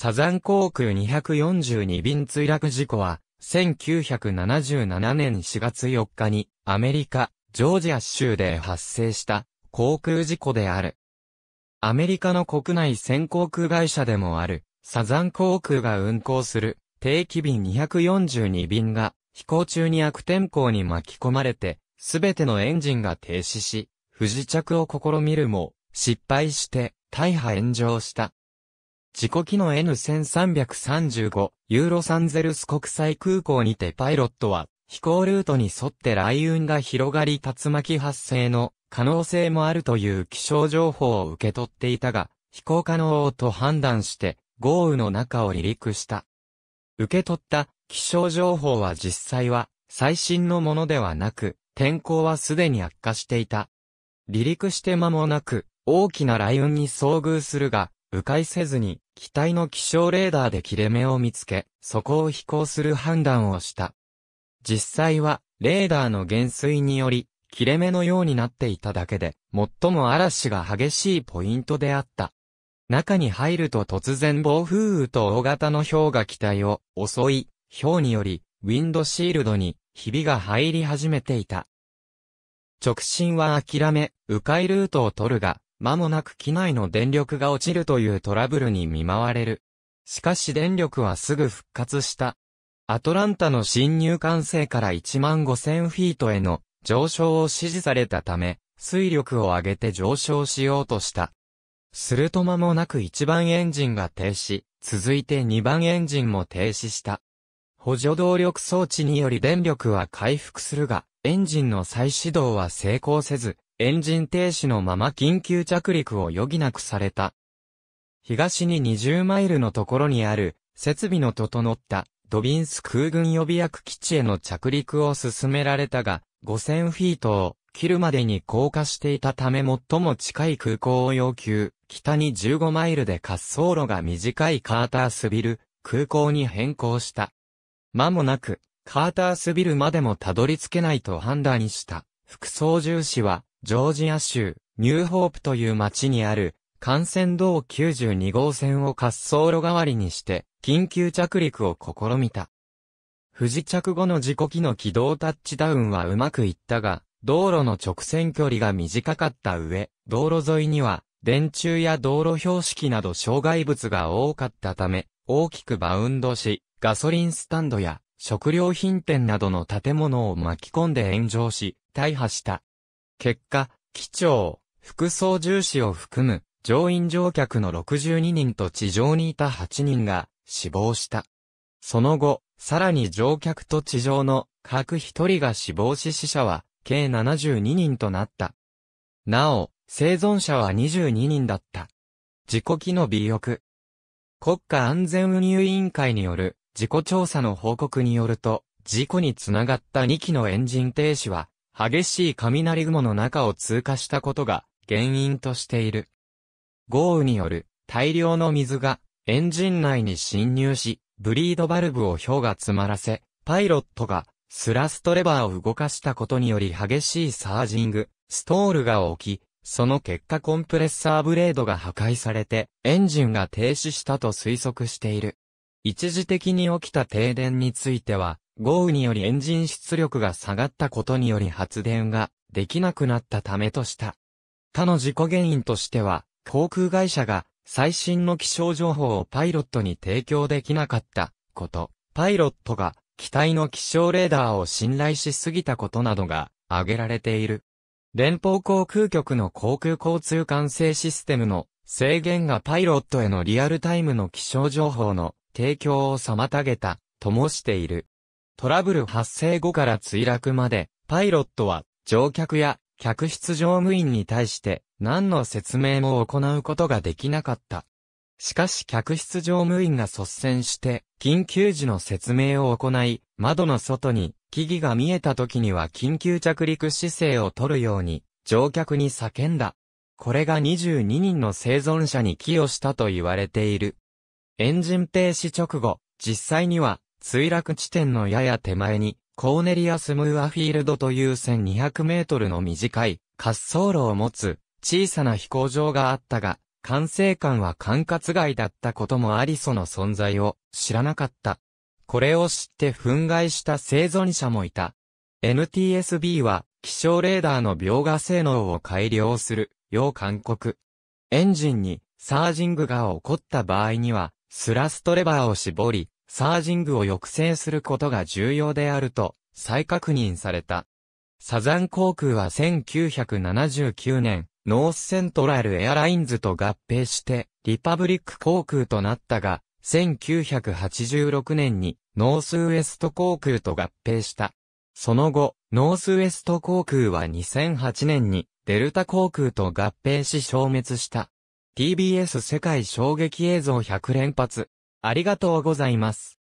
サザン航空242便墜落事故は、1977年4月4日に、アメリカ、ジョージア州で発生した、航空事故である。アメリカの国内線航空会社でもある、サザン航空が運航する、定期便242便が、飛行中に悪天候に巻き込まれて、すべてのエンジンが停止し、不時着を試みるも、失敗して、大破炎上した。自己機の N1335 ユーロサンゼルス国際空港にてパイロットは飛行ルートに沿って雷雲が広がり竜巻発生の可能性もあるという気象情報を受け取っていたが飛行可能と判断して豪雨の中を離陸した。受け取った気象情報は実際は最新のものではなく天候はすでに悪化していた。離陸して間もなく大きな雷雲に遭遇するが迂回せずに、機体の気象レーダーで切れ目を見つけ、そこを飛行する判断をした。実際は、レーダーの減衰により、切れ目のようになっていただけで、最も嵐が激しいポイントであった。中に入ると突然暴風雨と大型の氷が機体を襲い、氷により、ウィンドシールドに、ひびが入り始めていた。直進は諦め、迂回ルートを取るが、間もなく機内の電力が落ちるというトラブルに見舞われる。しかし電力はすぐ復活した。アトランタの新入管制から1万5000フィートへの上昇を指示されたため、水力を上げて上昇しようとした。すると間もなく1番エンジンが停止、続いて2番エンジンも停止した。補助動力装置により電力は回復するが、エンジンの再始動は成功せず、エンジン停止のまま緊急着陸を余儀なくされた。東に20マイルのところにある、設備の整ったドビンス空軍予備役基地への着陸を進められたが、5000フィートを切るまでに降下していたため最も近い空港を要求、北に15マイルで滑走路が短いカータースビル空港に変更した。間もなく、カータースビルまでもたどり着けないと判断した。副操縦士は、ジョージア州、ニューホープという町にある、幹線道92号線を滑走路代わりにして、緊急着陸を試みた。不時着後の事故機の軌道タッチダウンはうまくいったが、道路の直線距離が短かった上、道路沿いには、電柱や道路標識など障害物が多かったため、大きくバウンドし、ガソリンスタンドや食料品店などの建物を巻き込んで炎上し、大破した。結果、機長、副操縦士を含む乗員乗客の62人と地上にいた8人が死亡した。その後、さらに乗客と地上の各1人が死亡し死者は計72人となった。なお、生存者は22人だった。事故機の尾翼。国家安全運輸委員会による事故調査の報告によると、事故につながった2機のエンジン停止は激しい雷雲の中を通過したことが原因としている。豪雨による大量の水がエンジン内に侵入し、ブリードバルブを氷が詰まらせ、パイロットがスラストレバーを動かしたことにより激しいサージング、ストールが起き、その結果コンプレッサーブレードが破壊されて、エンジンが停止したと推測している。一時的に起きた停電については、豪雨によりエンジン出力が下がったことにより発電ができなくなったためとした。他の事故原因としては、航空会社が最新の気象情報をパイロットに提供できなかったこと、パイロットが機体の気象レーダーを信頼しすぎたことなどが挙げられている。連邦航空局の航空交通管制システムの制限がパイロットへのリアルタイムの気象情報の提供を妨げたともしている。トラブル発生後から墜落まで、パイロットは乗客や客室乗務員に対して何の説明も行うことができなかった。しかし客室乗務員が率先して緊急時の説明を行い、窓の外に木々が見えた時には緊急着陸姿勢を取るように乗客に叫んだ。これが22人の生存者に寄与したと言われている。エンジン停止直後、実際には墜落地点のやや手前に、コーネリアス・ムーアフィールドという1200メートルの短い滑走路を持つ小さな飛行場があったが、管制官は管轄外だったこともありその存在を知らなかった。これを知って憤慨した生存者もいた。NTSB は気象レーダーの描画性能を改良するよう勧告。エンジンにサージングが起こった場合には、スラストレバーを絞り、サージングを抑制することが重要であると再確認された。サザン航空は1979年、ノースセントラルエアラインズと合併して、リパブリック航空となったが、1986年にノースウエスト航空と合併した。その後、ノースウエスト航空は2008年にデルタ航空と合併し消滅した。TBS 世界衝撃映像100連発。ありがとうございます。